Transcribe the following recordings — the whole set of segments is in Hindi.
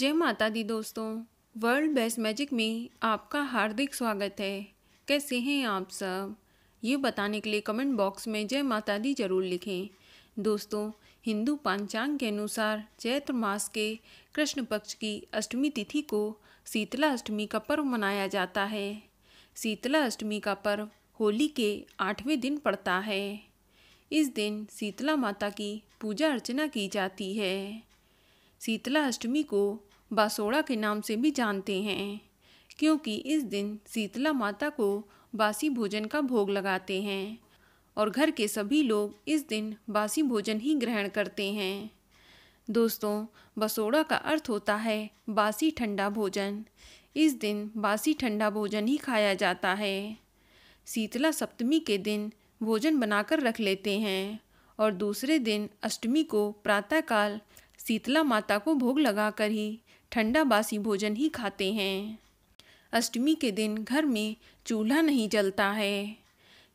जय माता दी दोस्तों वर्ल्ड बेस्ट मैजिक में आपका हार्दिक स्वागत है कैसे हैं आप सब ये बताने के लिए कमेंट बॉक्स में जय माता दी जरूर लिखें दोस्तों हिंदू पंचांग के अनुसार चैत्र मास के कृष्ण पक्ष की अष्टमी तिथि को शीतला अष्टमी का पर्व मनाया जाता है शीतला अष्टमी का पर्व होली के आठवें दिन पड़ता है इस दिन शीतला माता की पूजा अर्चना की जाती है शीतला अष्टमी को बासोड़ा के नाम से भी जानते हैं क्योंकि इस दिन शीतला माता को बासी भोजन का भोग लगाते हैं और घर के सभी लोग इस दिन बासी भोजन ही ग्रहण करते हैं दोस्तों बसोड़ा का अर्थ होता है बासी ठंडा भोजन इस दिन बासी ठंडा भोजन ही खाया जाता है शीतला सप्तमी के दिन भोजन बनाकर रख लेते हैं और दूसरे दिन अष्टमी को प्रातःकाल शीतला माता को भोग लगाकर ही ठंडा बासी भोजन ही खाते हैं अष्टमी के दिन घर में चूल्हा नहीं जलता है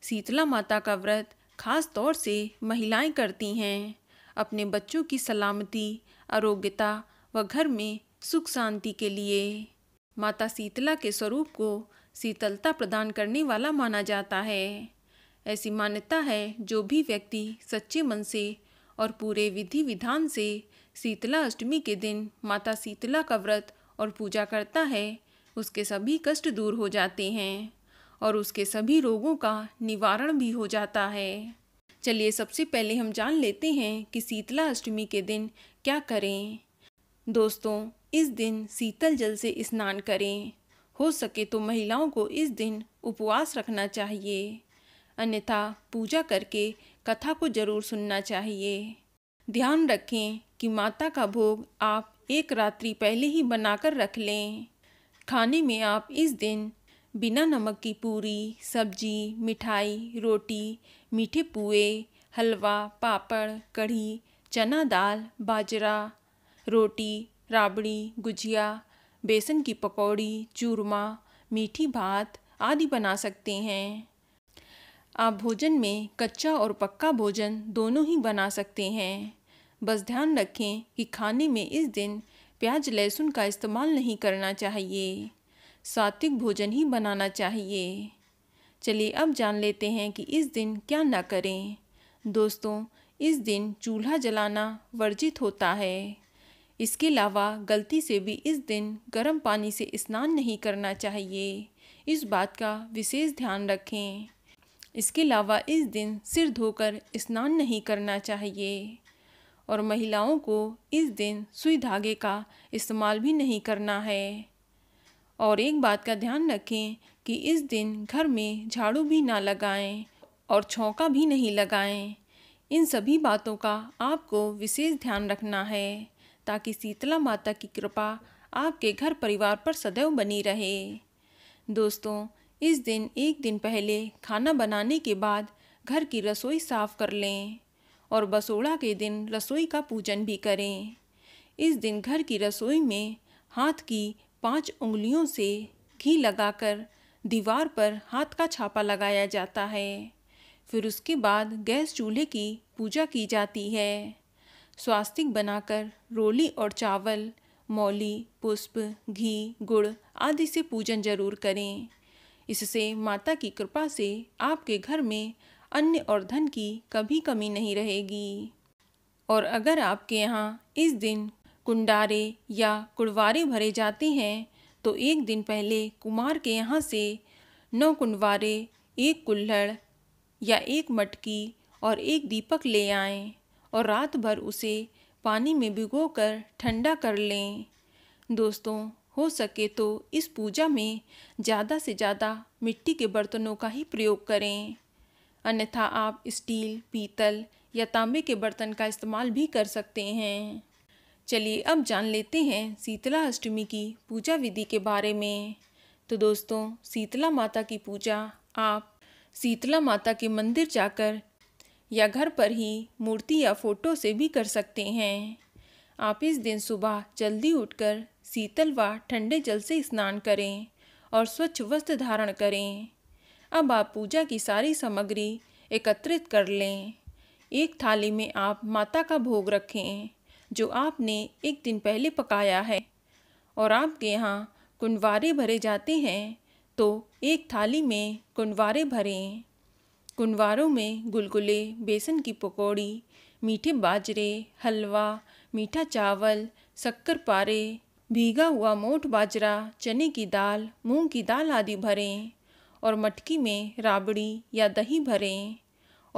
शीतला माता का व्रत खास तौर से महिलाएं करती हैं अपने बच्चों की सलामती आरोग्यता व घर में सुख शांति के लिए माता शीतला के स्वरूप को शीतलता प्रदान करने वाला माना जाता है ऐसी मान्यता है जो भी व्यक्ति सच्चे मन से और पूरे विधि विधान से शीतला अष्टमी के दिन माता शीतला का व्रत और पूजा करता है उसके सभी कष्ट दूर हो जाते हैं और उसके सभी रोगों का निवारण भी हो जाता है चलिए सबसे पहले हम जान लेते हैं कि शीतला अष्टमी के दिन क्या करें दोस्तों इस दिन शीतल जल से स्नान करें हो सके तो महिलाओं को इस दिन उपवास रखना चाहिए अन्यथा पूजा करके कथा को जरूर सुनना चाहिए ध्यान रखें कि माता का भोग आप एक रात्रि पहले ही बनाकर रख लें खाने में आप इस दिन बिना नमक की पूरी सब्जी मिठाई रोटी मीठे पुए हलवा पापड़ कढ़ी चना दाल बाजरा रोटी राबड़ी गुजिया बेसन की पकौड़ी चूरमा मीठी भात आदि बना सकते हैं आप भोजन में कच्चा और पक्का भोजन दोनों ही बना सकते हैं बस ध्यान रखें कि खाने में इस दिन प्याज लहसुन का इस्तेमाल नहीं करना चाहिए सात्विक भोजन ही बनाना चाहिए चलिए अब जान लेते हैं कि इस दिन क्या ना करें दोस्तों इस दिन चूल्हा जलाना वर्जित होता है इसके अलावा गलती से भी इस दिन गर्म पानी से स्नान नहीं करना चाहिए इस बात का विशेष ध्यान रखें इसके अलावा इस दिन सिर धोकर स्नान नहीं करना चाहिए और महिलाओं को इस दिन सुई धागे का इस्तेमाल भी नहीं करना है और एक बात का ध्यान रखें कि इस दिन घर में झाड़ू भी ना लगाएं और छौका भी नहीं लगाएं इन सभी बातों का आपको विशेष ध्यान रखना है ताकि शीतला माता की कृपा आपके घर परिवार पर सदैव बनी रहे दोस्तों इस दिन एक दिन पहले खाना बनाने के बाद घर की रसोई साफ कर लें और बसोड़ा के दिन रसोई का पूजन भी करें इस दिन घर की रसोई में हाथ की पांच उंगलियों से घी लगाकर दीवार पर हाथ का छापा लगाया जाता है फिर उसके बाद गैस चूल्हे की पूजा की जाती है स्वास्तिक बनाकर रोली और चावल मौली पुष्प घी गुड़ आदि से पूजन जरूर करें इससे माता की कृपा से आपके घर में अन्य और धन की कभी कमी नहीं रहेगी और अगर आपके यहाँ इस दिन कुंडारे या कुड़वारे भरे जाते हैं तो एक दिन पहले कुमार के यहाँ से नौ कुंडवारे एक कुल्हड़ या एक मटकी और एक दीपक ले आएं और रात भर उसे पानी में भिगोकर ठंडा कर लें दोस्तों हो सके तो इस पूजा में ज़्यादा से ज़्यादा मिट्टी के बर्तनों का ही प्रयोग करें अन्यथा आप स्टील पीतल या तांबे के बर्तन का इस्तेमाल भी कर सकते हैं चलिए अब जान लेते हैं शीतला अष्टमी की पूजा विधि के बारे में तो दोस्तों शीतला माता की पूजा आप शीतला माता के मंदिर जाकर या घर पर ही मूर्ति या फ़ोटो से भी कर सकते हैं आप इस दिन सुबह जल्दी उठकर शीतल व ठंडे जल से स्नान करें और स्वच्छ वस्त्र धारण करें अब आप पूजा की सारी सामग्री एकत्रित कर लें एक थाली में आप माता का भोग रखें जो आपने एक दिन पहले पकाया है और आपके यहाँ कुंडवारे भरे जाते हैं तो एक थाली में कुंडवारे भरें कुंडवारों में गुलगुले बेसन की पकौड़ी मीठे बाजरे हलवा मीठा चावल शक्कर पारे भीगा हुआ मोट बाजरा चने की दाल मूंग की दाल आदि भरें और मटकी में राबड़ी या दही भरें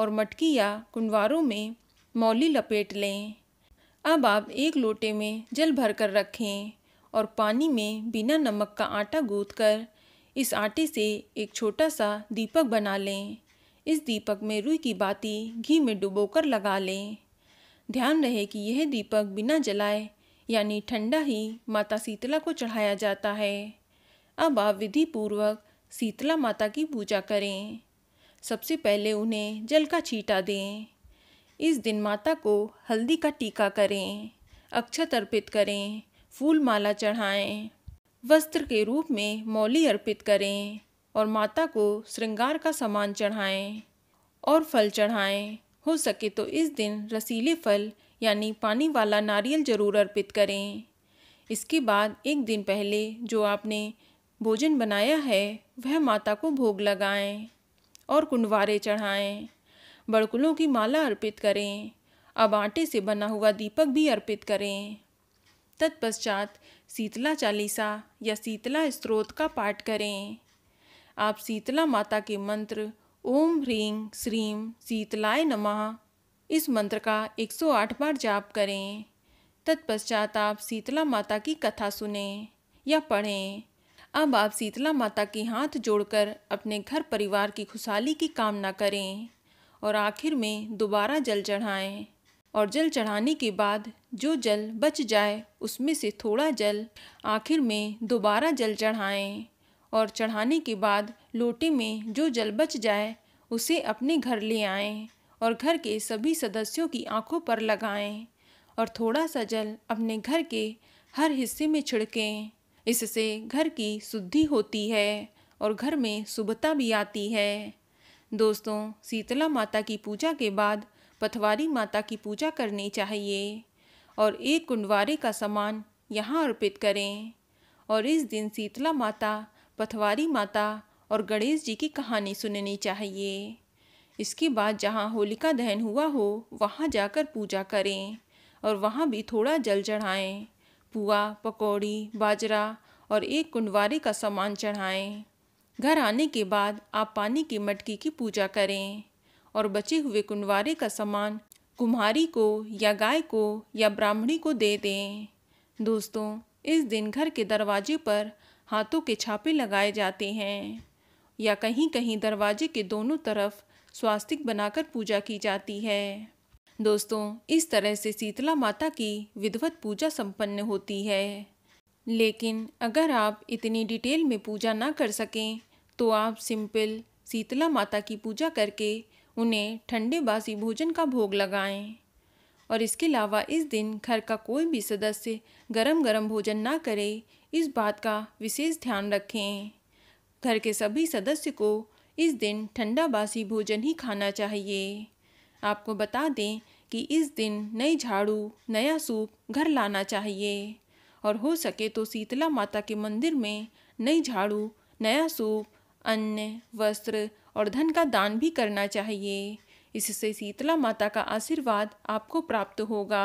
और मटकी या कुंवारों में मौली लपेट लें अब आप एक लोटे में जल भर कर रखें और पानी में बिना नमक का आटा गूँथ कर इस आटे से एक छोटा सा दीपक बना लें इस दीपक में रुई की बाती घी में डुबोकर लगा लें ध्यान रहे कि यह दीपक बिना जलाए यानी ठंडा ही माता शीतला को चढ़ाया जाता है अब आप विधि पूर्वक शीतला माता की पूजा करें सबसे पहले उन्हें जल का छीटा दें इस दिन माता को हल्दी का टीका करें अक्षत अर्पित करें फूल माला चढ़ाएं वस्त्र के रूप में मौली अर्पित करें और माता को श्रृंगार का सामान चढ़ाएं और फल चढ़ाएं हो सके तो इस दिन रसीले फल यानी पानी वाला नारियल जरूर अर्पित करें इसके बाद एक दिन पहले जो आपने भोजन बनाया है वह माता को भोग लगाएं और कुंडवारे चढ़ाएं बड़कुलों की माला अर्पित करें अब आटे से बना हुआ दीपक भी अर्पित करें तत्पश्चात शीतला चालीसा या शीतला स्त्रोत का पाठ करें आप शीतला माता के मंत्र ओम ह्रीं श्रीं शीतलाय नमः इस मंत्र का 108 बार जाप करें तत्पश्चात आप शीतला माता की कथा सुने या पढ़ें अब आप शीतला माता के हाथ जोड़कर अपने घर परिवार की खुशहाली की कामना करें और आखिर में दोबारा जल चढ़ाएं और जल चढ़ाने के बाद जो जल बच जाए उसमें से थोड़ा जल आखिर में दोबारा जल चढ़ाएं और चढ़ाने के बाद लोटे में जो जल बच जाए उसे अपने घर ले आएं और घर के सभी सदस्यों की आंखों पर लगाएं और थोड़ा सा जल अपने घर के हर हिस्से में छिड़कें इससे घर की शुद्धि होती है और घर में शुभता भी आती है दोस्तों शीतला माता की पूजा के बाद पथवारी माता की पूजा करनी चाहिए और एक कुंडवारे का सामान यहाँ अर्पित करें और इस दिन शीतला माता पथवारी माता और गणेश जी की कहानी सुननी चाहिए इसके बाद जहाँ होलिका दहन हुआ हो वहाँ जाकर पूजा करें और वहाँ भी थोड़ा जल चढ़ाएँ पुआ पकौड़ी बाजरा और एक कुंडवारे का सामान चढ़ाएँ घर आने के बाद आप पानी की मटकी की पूजा करें और बचे हुए कुंडवारे का सामान कुम्हारी को या गाय को या ब्राह्मणी को दे दें दोस्तों इस दिन घर के दरवाजे पर हाथों के छापे लगाए जाते हैं या कहीं कहीं दरवाजे के दोनों तरफ स्वास्तिक बनाकर पूजा की जाती है दोस्तों इस तरह से शीतला माता की विधवत पूजा संपन्न होती है लेकिन अगर आप इतनी डिटेल में पूजा ना कर सकें तो आप सिंपल शीतला माता की पूजा करके उन्हें ठंडे बासी भोजन का भोग लगाएं और इसके अलावा इस दिन घर का कोई भी सदस्य गरम गरम भोजन ना करे इस बात का विशेष ध्यान रखें घर के सभी सदस्य को इस दिन ठंडा बासी भोजन ही खाना चाहिए आपको बता दें कि इस दिन नई झाड़ू नया सूप घर लाना चाहिए और हो सके तो शीतला माता के मंदिर में नई झाड़ू नया सूप अन्न वस्त्र और धन का दान भी करना चाहिए इससे शीतला माता का आशीर्वाद आपको प्राप्त होगा